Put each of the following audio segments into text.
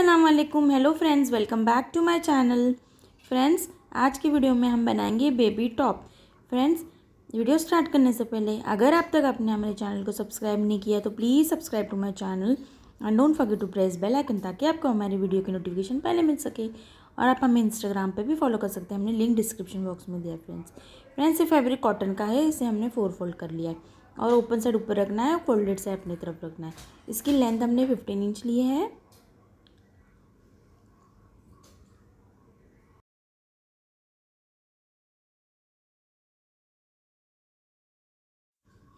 Aslam hello friends welcome back to my channel friends आज की video में हम बनाएंगे baby top friends video start करने से पहले अगर अब तक आपने हमारे चैनल को सब्सक्राइब नहीं किया तो please subscribe to my channel and don't forget to press bell icon ताकि आपको हमारी वीडियो की नोटिफिकेशन पहले मिल सके और आप हमें इंस्टाग्राम पे भी फॉलो कर सकते हैं हमने लिंक डिस्क्रिप्शन बॉक्स में दिया फ्रेंड्स फ्रेंड्स ये फेब्रिक कॉटन का है इसे हमने फोर फोल्ड कर लिया है और ओपन साइड ऊपर रखना है और फोल्डेड साइड अपनी तरफ रखना है इसकी लेंथ हमने फिफ्टीन इंच लिए है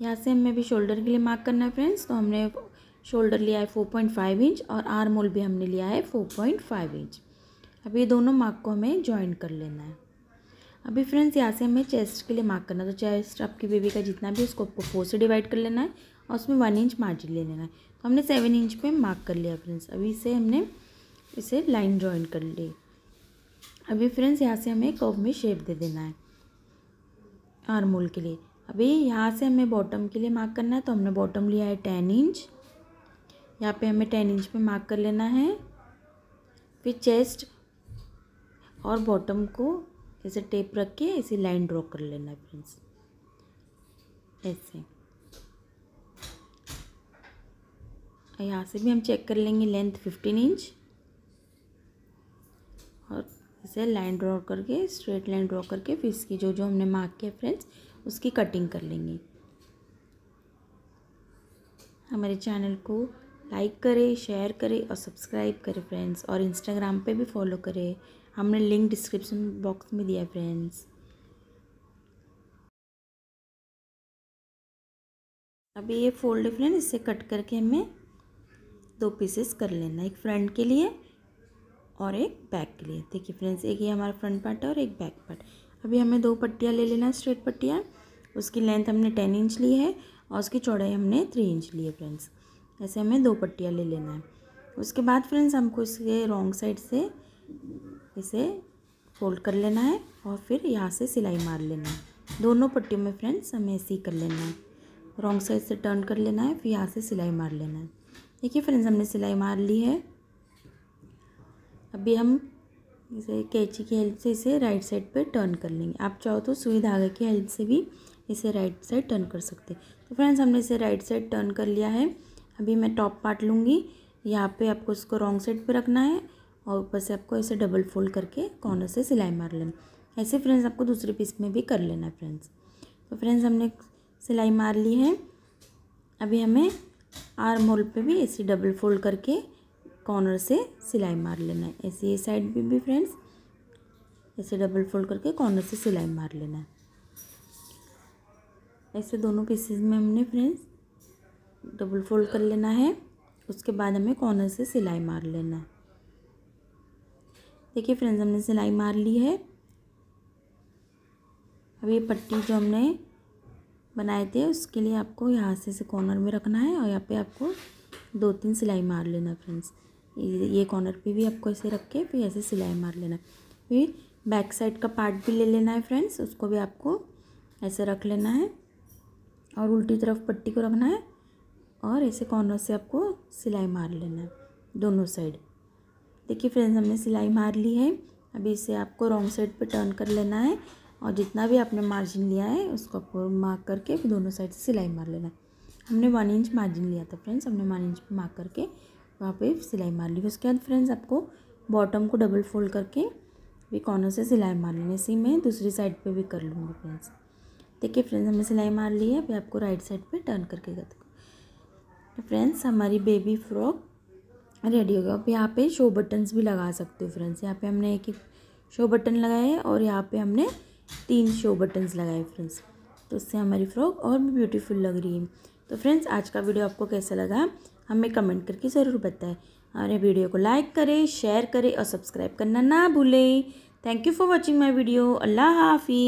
यहाँ से हमें भी शोल्डर के लिए मार्क करना है फ्रेंड्स तो हमने शोल्डर लिया है फोर पॉइंट फाइव इंच और आर्म होल भी हमने लिया है फोर पॉइंट फाइव इंच अब ये दोनों मार्क को हमें ज्वाइन कर लेना है अभी फ्रेंड्स यहाँ से हमें चेस्ट के लिए मार्क करना है तो चेस्ट आपकी बेबी का जितना भी उसको आपको फोर से डिवाइड कर लेना है और उसमें वन इंच मार्जिन ले लेना है तो हमने सेवन इंच पे मार्क कर लिया फ्रेंड्स अभी इसे हमने इसे लाइन ज्वाइन कर ली अभी फ्रेंड्स यहाँ से हमें कर्व में शेप दे देना है आर्मोल के लिए अभी यहाँ से हमें बॉटम के लिए मार्क करना है तो हमने बॉटम लिया है टेन इंच यहाँ पे हमें टेन इंच पे मार्क कर लेना है फिर चेस्ट और बॉटम को ऐसे टेप रख के ऐसे लाइन ड्रॉ कर लेना है फ्रेंड्स ऐसे यहाँ से भी हम चेक कर लेंगे लेंथ फिफ्टीन इंच और इसे लाइन ड्रॉ करके स्ट्रेट लाइन ड्रॉ करके फिर इसकी जो जो हमने मार्क किया फ्रेंड्स उसकी कटिंग कर लेंगे हमारे चैनल को लाइक करें शेयर करें और सब्सक्राइब करें फ्रेंड्स और इंस्टाग्राम पे भी फॉलो करें हमने लिंक डिस्क्रिप्शन बॉक्स में दिया है फ्रेंड्स अभी ये फोल्ड है फ्रेंड इसे कट करके हमें दो पीसेस कर लेना एक फ्रंट के लिए और एक बैक के लिए देखिए फ्रेंड्स एक ये हमारा फ्रंट पार्ट है और एक बैक पार्ट अभी हमें दो पट्टियाँ ले लेना है स्ट्रेट पट्टियाँ उसकी लेंथ हमने टेन इंच ली है और उसकी चौड़ाई हमने थ्री इंच ली है फ्रेंड्स ऐसे हमें दो पट्टियाँ ले लेना है उसके बाद फ्रेंड्स हमको इसके रॉन्ग साइड से इसे फोल्ड कर लेना है और फिर यहाँ से सिलाई मार लेना है दोनों पट्टियों में फ्रेंड्स हमें ऐसे ही कर लेना है रॉन्ग साइड से टर्न कर लेना है फिर यहाँ से सिलाई मार लेना है देखिए फ्रेंड्स हमने सिलाई मार ली है अभी हम इसे कैची की हेल्प से इसे राइट साइड पे टर्न कर लेंगे आप चाहो तो सुई धागे की हेल्प से भी इसे राइट साइड टर्न कर सकते हैं तो फ्रेंड्स हमने इसे राइट साइड टर्न कर लिया है अभी मैं टॉप पार्ट लूँगी यहाँ पे आपको इसको रॉन्ग साइड पे रखना है और ऊपर से आपको इसे डबल फोल्ड करके कॉर्नर से सिलाई मार लेना ऐसे फ्रेंड्स आपको दूसरे पीस में भी कर लेना है फ्रेंड्स तो फ्रेंड्स हमने सिलाई मार ली है अभी हमें आर्म होल पर भी इसे डबल फोल्ड करके कॉर्नर से सिलाई मार लेना है ऐसे ये साइड भी भी फ्रेंड्स ऐसे डबल फोल्ड करके कॉर्नर से सिलाई मार लेना है ऐसे दोनों पीसेस में हमने फ्रेंड्स डबल फोल्ड कर लेना है उसके बाद हमें कॉर्नर से सिलाई मार लेना है देखिए फ्रेंड्स हमने सिलाई मार ली है अब ये पट्टी जो हमने बनाए थे उसके लिए आपको यहाँ से से कॉर्नर में रखना है और यहाँ पे आपको दो तीन सिलाई मार लेना फ्रेंड्स ये कॉर्नर पे भी आपको ऐसे रख के फिर ऐसे सिलाई मार लेना फिर बैक साइड का पार्ट भी ले लेना है फ्रेंड्स उसको भी आपको ऐसे रख लेना है और उल्टी तरफ पट्टी को रखना है और ऐसे कॉर्नर से आपको सिलाई मार लेना है दोनों साइड देखिए फ्रेंड्स हमने सिलाई मार ली है अभी इसे आपको रॉन्ग साइड पे टर्न कर लेना है और जितना भी आपने मार्जिन लिया है उसको आपको मार्क करके फिर दोनों साइड से सिलाई मार लेना है हमने वन इंच मार्जिन लिया था फ्रेंड्स हमने वन इंच मार्क करके वहाँ पे सिलाई मार ली उसके बाद फ्रेंड्स आपको बॉटम को डबल फोल्ड करके भी कॉर्नर से सिलाई मार लेने इसी में दूसरी साइड पे भी कर लूँगी फ्रेंड्स देखिए फ्रेंड्स हमने सिलाई मार ली है अभी आपको राइट साइड पे टर्न करके कर तो फ्रेंड्स हमारी बेबी फ्रॉक रेडी हो गया अब यहाँ पे शो बटन्स भी लगा सकते हो फ्रेंड्स यहाँ पे हमने एक ही शो बटन लगाए और यहाँ पे हमने तीन शो बटन्स लगाए फ्रेंड्स तो उससे हमारी फ्रॉक और भी ब्यूटीफुल लग रही है तो फ्रेंड्स आज का वीडियो आपको कैसा लगा हमें कमेंट करके ज़रूर बताएं हमारे वीडियो को लाइक करें शेयर करें और सब्सक्राइब करना ना भूलें thank you for watching my video अल्लाह हाफि